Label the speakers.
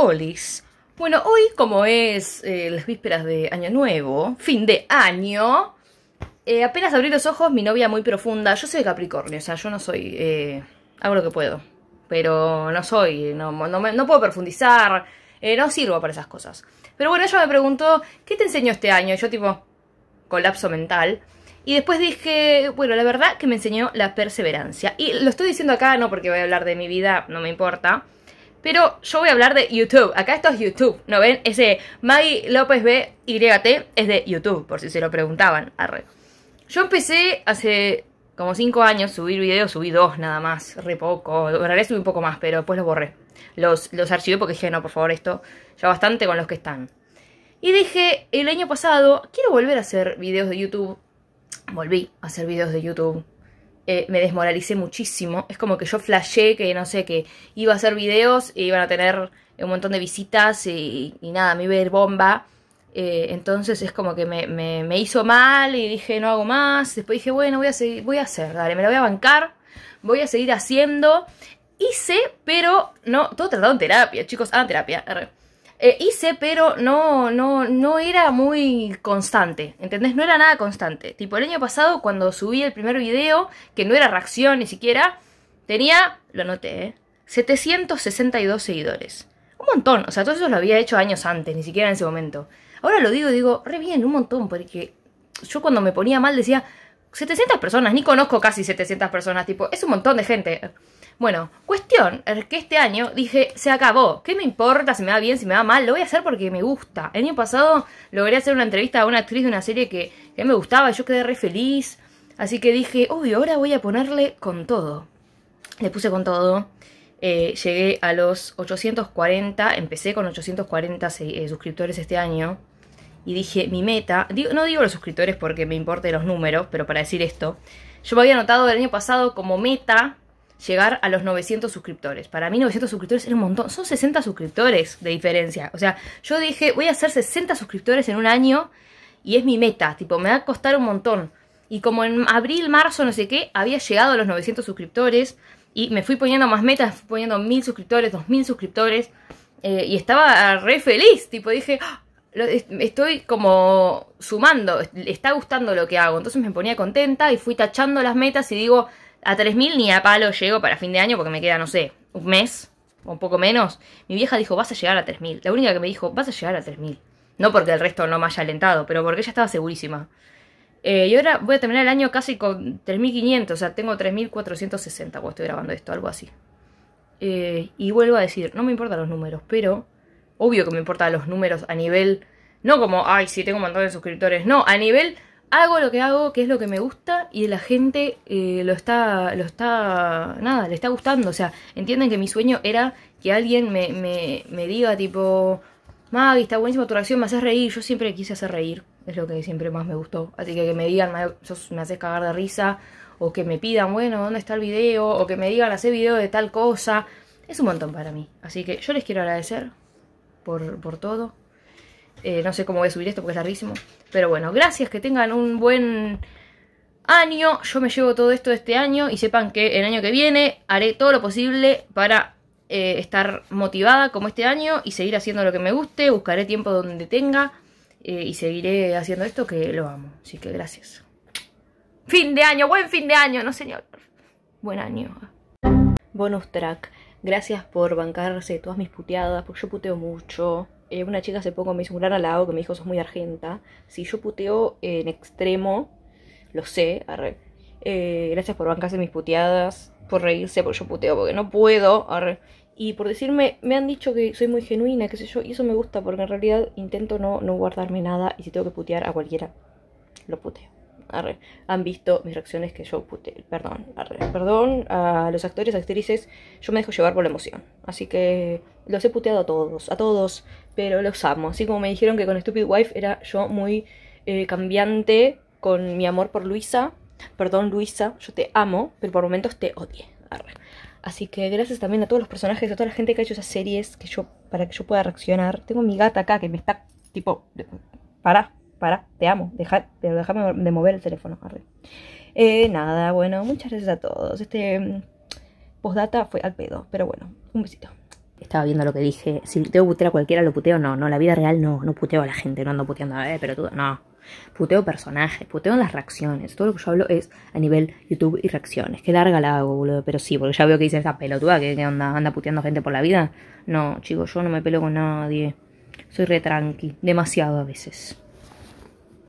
Speaker 1: Olis. Bueno, hoy como es eh, las vísperas de Año Nuevo, fin de año, eh, apenas abrí los ojos, mi novia muy profunda, yo soy de Capricornio, o sea, yo no soy, eh, hago lo que puedo, pero no soy, no, puedo profundizar, no sirvo para esas cosas. Pero bueno, ella me preguntó, ¿qué te enseñó este año? yo tipo, colapso mental. Y después dije, bueno, la verdad que me enseñó la perseverancia. Y lo estoy diciendo acá no porque voy a hablar de mi vida, no me importa. Pero yo voy a hablar de YouTube. Acá esto es YouTube. ¿No ven? Ese Maggie López B es de YouTube, por si se lo preguntaban. Yo empecé hace como 5 años subir videos, subí dos nada más, re poco. En realidad subí un poco más, pero después los borré. Los, los archivé porque dije, no, por favor, esto ya bastante con los que están. Y dije, el año pasado, quiero volver a hacer videos de YouTube. Volví a hacer videos de YouTube eh, me desmoralicé muchísimo. Es como que yo flashé que, no sé, que iba a hacer videos e iban a tener un montón de visitas y, nada, me iba a ir bomba. Eh, entonces es como que me, hizo mal y dije no hago más. Después dije, bueno, voy a, seguir, voy a hacer, dale, me lo voy a bancar, voy a seguir haciendo. Hice, pero no, todo tratado en terapia, chicos. Ah, terapia, eh, hice, pero no, no, no era muy constante, ¿entendés? No era nada constante. Tipo, el año pasado, cuando subí el primer video, que no era reacción ni siquiera, tenía, lo anoté, ¿eh? 762 seguidores. Un montón, o sea, todo eso lo había hecho años antes, ni siquiera en ese momento. Ahora lo digo, digo, re bien, un montón, porque yo cuando me ponía mal decía, 700 personas, ni conozco casi 700 personas, tipo, es un montón de gente. Bueno, cuestión es que este año dije, se acabó. ¿Qué me importa si me va bien, si me va mal? Lo voy a hacer porque me gusta. El año pasado logré hacer una entrevista a una actriz de una serie que, me gustaba, yo quedé re feliz. Así que dije, uy, ahora voy a ponerle con todo. Le puse con todo. Eh, llegué a los 840, empecé con 840 eh, suscriptores este año y dije, mi meta, no digo los suscriptores porque me importan los números, pero para decir esto, yo me había anotado el año pasado como meta llegar a los 900 suscriptores. Para mí 900 suscriptores era un montón, son 60 suscriptores de diferencia. O sea, yo dije, voy a hacer 60 suscriptores en un año y es mi meta, tipo, me va a costar un montón. Y como en abril, marzo, no sé qué, había llegado a los 900 suscriptores y me fui poniendo más metas, poniendo 1000 suscriptores, 2000 suscriptores eh, y estaba re feliz, tipo, dije, ¡ah! estoy como sumando, está gustando lo que hago. Entonces me ponía contenta y fui tachando las metas y digo, a 3.000 ni a palo llego para fin de año porque me queda, no sé, un mes o un poco menos. Mi vieja dijo, vas a llegar a 3.000. La única que me dijo, vas a llegar a 3.000. No porque el resto no me haya alentado, pero porque ella estaba segurísima. Eh, y ahora voy a terminar el año casi con 3.500, o sea, tengo 3.460 cuando estoy grabando esto, algo así. Eh, y vuelvo a decir, no me importan los números, pero obvio que me importan los números a nivel, no como, ay, sí, tengo un montón de suscriptores, no, a nivel hago lo que hago, que es lo que me gusta y la gente eh, lo está, lo está, nada, le está gustando, o sea, entienden que mi sueño era que alguien me, me, diga tipo, Maggie, está buenísima tu reacción, me haces reír, yo siempre quise hacer reír, es lo que siempre más me gustó, así que que me digan, me, sos, me haces cagar de risa, o que me pidan, bueno, ¿dónde está el video? O que me digan, hace video de tal cosa, es un montón para mí, así que yo les quiero agradecer por, todo. Eh, no sé cómo voy a subir esto porque es larguísimo. Pero bueno, gracias, que tengan un buen año. Yo me llevo todo esto este año y sepan que el año que viene haré todo lo posible para eh, estar motivada como este año y seguir haciendo lo que me guste. Buscaré tiempo donde tenga eh, y seguiré haciendo esto que lo amo. Así que gracias. Fin de año, buen fin de año, no señor. Buen año. Bonus track. Gracias por bancarse todas mis puteadas, porque yo puteo mucho. Eh, una chica hace poco me hizo un gran halago que me dijo, sos muy argenta. Si yo puteo en extremo, lo sé, arre. Eh, gracias por bancarse mis puteadas, por reírse, porque yo puteo, porque no puedo, arre. Y por decirme, me han dicho que soy muy genuina, qué sé yo, y eso me gusta porque en realidad intento no, no guardarme nada y si tengo que putear a cualquiera, lo puteo han visto mis reacciones que yo pute, perdón, perdón a los actores, actrices, yo me dejo llevar por la emoción, así que los he puteado a todos, a todos, pero los amo, así como me dijeron que con Stupid Wife era yo muy eh, cambiante con mi amor por Luisa, perdón Luisa, yo te amo, pero por momentos te odié, Así que gracias también a todos los personajes, a toda la gente que ha hecho esas series que yo, para que yo pueda reaccionar. Tengo mi gata acá que me está tipo. para para, te amo, deja, pero déjame de mover el teléfono, Mario. Eh, nada, bueno, muchas gracias a todos. Este mm, postdata fue al pedo, pero bueno, un besito. Estaba viendo lo que dije. Si tengo putear a cualquiera, lo puteo. No, no, la vida real no, no puteo a la gente, no ando puteando a la pero tú, no. Puteo personajes, puteo las reacciones. Todo lo que yo hablo es a nivel YouTube y reacciones. Qué larga la hago, boludo, pero sí, porque ya veo que dicen esta pelotuda que anda puteando gente por la vida. No, chicos, yo no me pelo con nadie. Soy retranqui, demasiado a veces.